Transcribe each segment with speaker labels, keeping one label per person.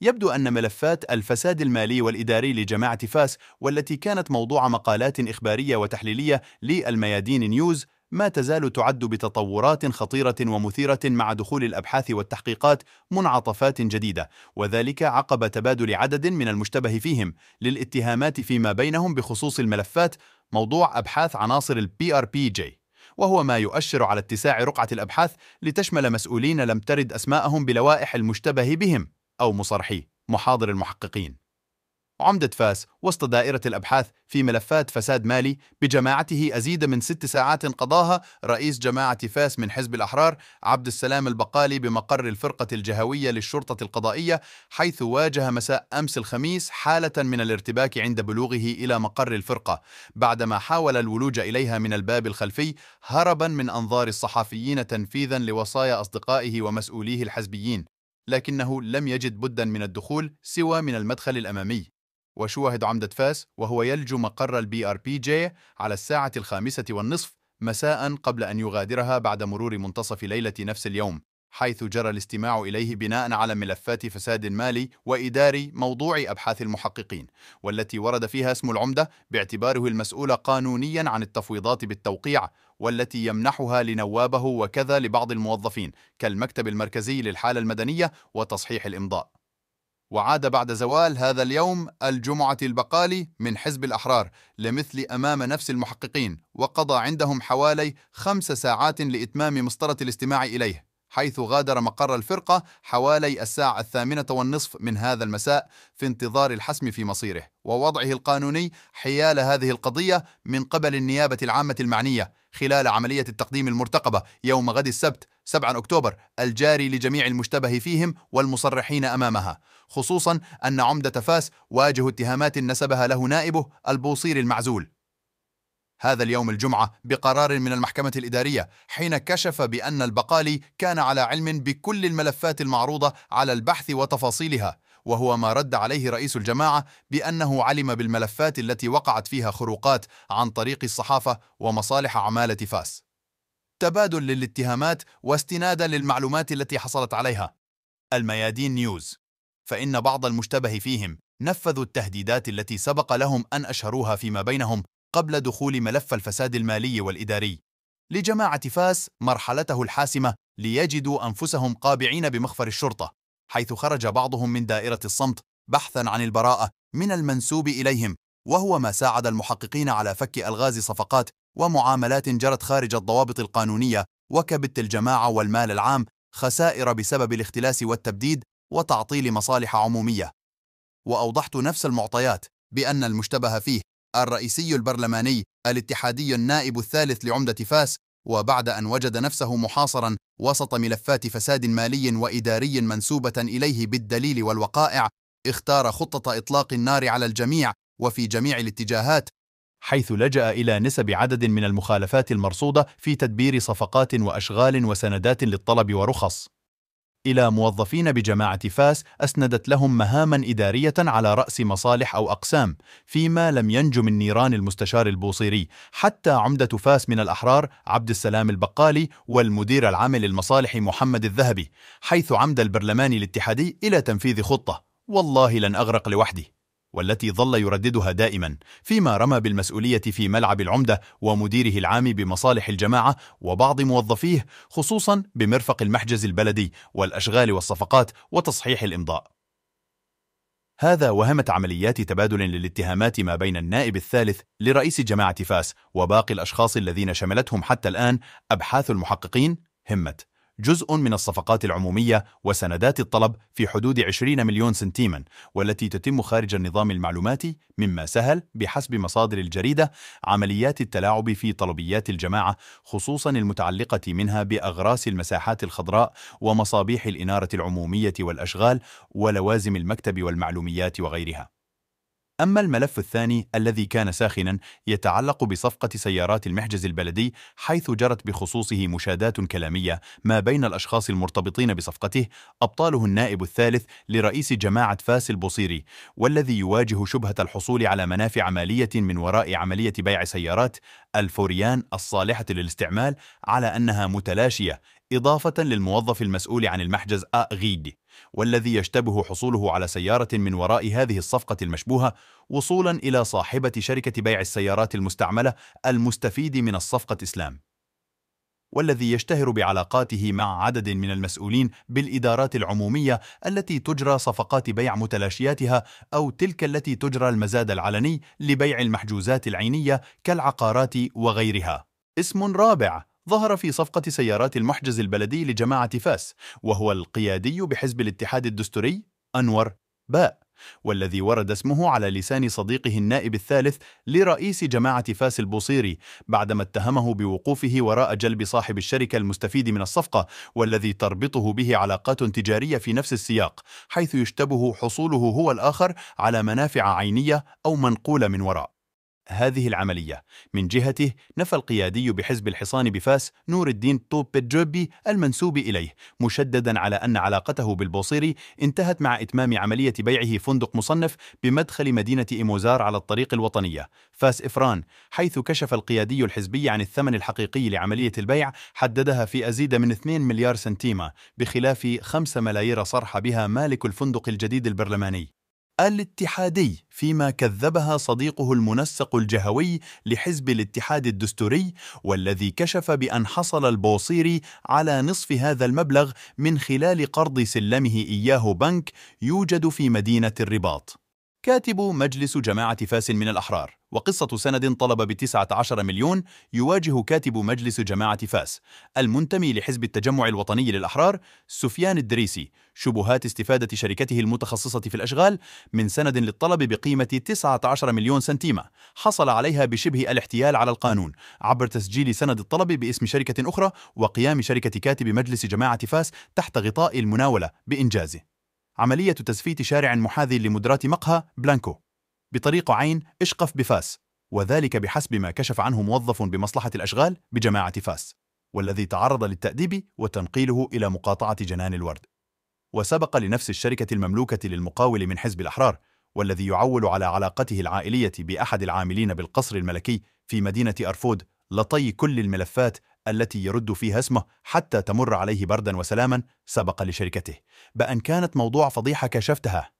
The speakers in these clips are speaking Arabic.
Speaker 1: يبدو أن ملفات الفساد المالي والإداري لجماعة فاس والتي كانت موضوع مقالات إخبارية وتحليلية للميادين نيوز ما تزال تعد بتطورات خطيرة ومثيرة مع دخول الأبحاث والتحقيقات منعطفات جديدة وذلك عقب تبادل عدد من المشتبه فيهم للاتهامات فيما بينهم بخصوص الملفات موضوع أبحاث عناصر البي ار بي جي وهو ما يؤشر على اتساع رقعة الأبحاث لتشمل مسؤولين لم ترد أسماءهم بلوائح المشتبه بهم أو مصرحيه محاضر المحققين عمدة فاس وسط دائرة الأبحاث في ملفات فساد مالي بجماعته أزيد من ست ساعات قضاها رئيس جماعة فاس من حزب الأحرار عبد السلام البقالي بمقر الفرقة الجهوية للشرطة القضائية حيث واجه مساء أمس الخميس حالة من الارتباك عند بلوغه إلى مقر الفرقة بعدما حاول الولوج إليها من الباب الخلفي هربا من أنظار الصحفيين تنفيذا لوصايا أصدقائه ومسؤوليه الحزبيين لكنه لم يجد بدا من الدخول سوى من المدخل الأمامي وشوهد عمدة فاس وهو يلج مقر البي ار بي جي على الساعة الخامسة والنصف مساء قبل أن يغادرها بعد مرور منتصف ليلة نفس اليوم حيث جرى الاستماع إليه بناء على ملفات فساد مالي وإداري موضوع أبحاث المحققين والتي ورد فيها اسم العمدة باعتباره المسؤول قانونيا عن التفويضات بالتوقيع والتي يمنحها لنوابه وكذا لبعض الموظفين كالمكتب المركزي للحالة المدنية وتصحيح الإمضاء وعاد بعد زوال هذا اليوم الجمعة البقالي من حزب الأحرار لمثل أمام نفس المحققين وقضى عندهم حوالي خمس ساعات لإتمام مسطرة الاستماع إليه حيث غادر مقر الفرقة حوالي الساعة الثامنة والنصف من هذا المساء في انتظار الحسم في مصيره ووضعه القانوني حيال هذه القضية من قبل النيابة العامة المعنية خلال عملية التقديم المرتقبة يوم غد السبت 7 أكتوبر الجاري لجميع المشتبه فيهم والمصرحين أمامها خصوصا أن عمدة فاس واجه اتهامات نسبها له نائبه البوصير المعزول هذا اليوم الجمعة بقرار من المحكمة الإدارية حين كشف بأن البقالي كان على علم بكل الملفات المعروضة على البحث وتفاصيلها وهو ما رد عليه رئيس الجماعة بأنه علم بالملفات التي وقعت فيها خروقات عن طريق الصحافة ومصالح عمالة فاس تبادل للاتهامات واستنادا للمعلومات التي حصلت عليها الميادين نيوز فإن بعض المشتبه فيهم نفذوا التهديدات التي سبق لهم أن أشهروها فيما بينهم قبل دخول ملف الفساد المالي والإداري لجماعة فاس مرحلته الحاسمة ليجدوا أنفسهم قابعين بمخفر الشرطة حيث خرج بعضهم من دائرة الصمت بحثاً عن البراءة من المنسوب إليهم وهو ما ساعد المحققين على فك ألغاز صفقات ومعاملات جرت خارج الضوابط القانونية وكبت الجماعة والمال العام خسائر بسبب الاختلاس والتبديد وتعطيل مصالح عمومية وأوضحت نفس المعطيات بأن المشتبه فيه الرئيسي البرلماني الاتحادي النائب الثالث لعمدة فاس وبعد أن وجد نفسه محاصرا وسط ملفات فساد مالي وإداري منسوبة إليه بالدليل والوقائع اختار خطة إطلاق النار على الجميع وفي جميع الاتجاهات حيث لجأ إلى نسب عدد من المخالفات المرصودة في تدبير صفقات وأشغال وسندات للطلب ورخص إلى موظفين بجماعة فاس أسندت لهم مهاما إدارية على رأس مصالح أو أقسام فيما لم ينج من نيران المستشار البوصيري حتى عمدة فاس من الأحرار عبد السلام البقالي والمدير العام للمصالح محمد الذهبي حيث عمد البرلمان الاتحادي إلى تنفيذ خطة والله لن أغرق لوحدي والتي ظل يرددها دائما فيما رمى بالمسؤولية في ملعب العمدة ومديره العام بمصالح الجماعة وبعض موظفيه خصوصا بمرفق المحجز البلدي والأشغال والصفقات وتصحيح الإمضاء هذا وهمت عمليات تبادل للاتهامات ما بين النائب الثالث لرئيس جماعة فاس وباقي الأشخاص الذين شملتهم حتى الآن أبحاث المحققين همت جزء من الصفقات العمومية وسندات الطلب في حدود 20 مليون سنتيما والتي تتم خارج النظام المعلوماتي مما سهل بحسب مصادر الجريدة عمليات التلاعب في طلبيات الجماعة خصوصا المتعلقة منها بأغراس المساحات الخضراء ومصابيح الإنارة العمومية والأشغال ولوازم المكتب والمعلوميات وغيرها أما الملف الثاني الذي كان ساخنا يتعلق بصفقة سيارات المحجز البلدي حيث جرت بخصوصه مشادات كلامية ما بين الأشخاص المرتبطين بصفقته أبطاله النائب الثالث لرئيس جماعة فاس البصيري والذي يواجه شبهة الحصول على منافع مالية من وراء عملية بيع سيارات الفوريان الصالحة للاستعمال على أنها متلاشية إضافة للموظف المسؤول عن المحجز آ غيد والذي يشتبه حصوله على سيارة من وراء هذه الصفقة المشبوهة وصولا إلى صاحبة شركة بيع السيارات المستعملة المستفيد من الصفقة إسلام والذي يشتهر بعلاقاته مع عدد من المسؤولين بالإدارات العمومية التي تجرى صفقات بيع متلاشياتها أو تلك التي تجرى المزاد العلني لبيع المحجوزات العينية كالعقارات وغيرها اسم رابع ظهر في صفقة سيارات المحجز البلدي لجماعة فاس وهو القيادي بحزب الاتحاد الدستوري أنور باء والذي ورد اسمه على لسان صديقه النائب الثالث لرئيس جماعة فاس البوصيري بعدما اتهمه بوقوفه وراء جلب صاحب الشركة المستفيد من الصفقة والذي تربطه به علاقات تجارية في نفس السياق حيث يشتبه حصوله هو الآخر على منافع عينية أو منقولة من وراء هذه العملية من جهته نفى القيادي بحزب الحصان بفاس نور الدين طوب بيتجوبي المنسوب إليه مشددا على أن علاقته بالبوصيري انتهت مع إتمام عملية بيعه فندق مصنف بمدخل مدينة إيموزار على الطريق الوطنية فاس إفران حيث كشف القيادي الحزبي عن الثمن الحقيقي لعملية البيع حددها في أزيد من 2 مليار سنتيمة بخلاف 5 ملايير صرح بها مالك الفندق الجديد البرلماني الاتحادي فيما كذبها صديقه المنسق الجهوي لحزب الاتحاد الدستوري والذي كشف بأن حصل البوصيري على نصف هذا المبلغ من خلال قرض سلمه إياه بنك يوجد في مدينة الرباط كاتب مجلس جماعة فاس من الأحرار وقصة سند طلب بتسعة عشر مليون يواجه كاتب مجلس جماعة فاس المنتمي لحزب التجمع الوطني للأحرار سفيان الدريسي شبهات استفادة شركته المتخصصة في الأشغال من سند للطلب بقيمة 19 مليون سنتيمة حصل عليها بشبه الاحتيال على القانون عبر تسجيل سند الطلب باسم شركة أخرى وقيام شركة كاتب مجلس جماعة فاس تحت غطاء المناولة بإنجازه عملية تزفيت شارع محاذي لمدراة مقهى بلانكو بطريق عين اشقف بفاس وذلك بحسب ما كشف عنه موظف بمصلحة الأشغال بجماعة فاس والذي تعرض للتأديب وتنقيله إلى مقاطعة جنان الورد وسبق لنفس الشركة المملوكة للمقاول من حزب الأحرار والذي يعول على علاقته العائلية بأحد العاملين بالقصر الملكي في مدينة أرفود لطي كل الملفات التي يرد فيها اسمه حتى تمر عليه بردا وسلاما سبق لشركته بأن كانت موضوع فضيحة كشفتها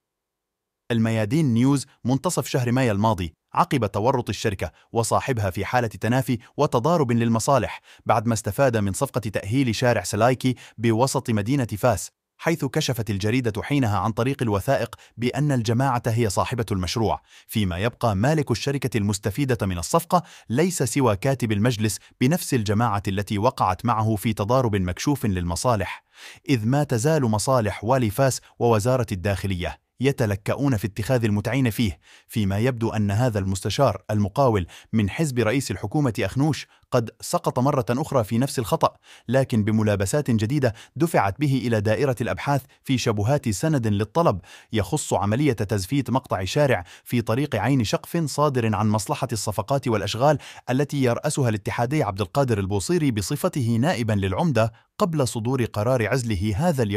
Speaker 1: الميادين نيوز منتصف شهر مايو الماضي عقب تورط الشركة وصاحبها في حالة تنافي وتضارب للمصالح بعد ما استفاد من صفقة تأهيل شارع سلايكي بوسط مدينة فاس حيث كشفت الجريدة حينها عن طريق الوثائق بأن الجماعة هي صاحبة المشروع فيما يبقى مالك الشركة المستفيدة من الصفقة ليس سوى كاتب المجلس بنفس الجماعة التي وقعت معه في تضارب مكشوف للمصالح إذ ما تزال مصالح واليفاس ووزارة الداخلية يتلكؤون في اتخاذ المتعين فيه فيما يبدو أن هذا المستشار المقاول من حزب رئيس الحكومة أخنوش قد سقط مرة أخرى في نفس الخطأ لكن بملابسات جديدة دفعت به إلى دائرة الأبحاث في شبهات سند للطلب يخص عملية تزفيت مقطع شارع في طريق عين شقف صادر عن مصلحة الصفقات والأشغال التي يرأسها الاتحادي عبد القادر البوصيري بصفته نائبا للعمدة قبل صدور قرار عزله هذا اليوم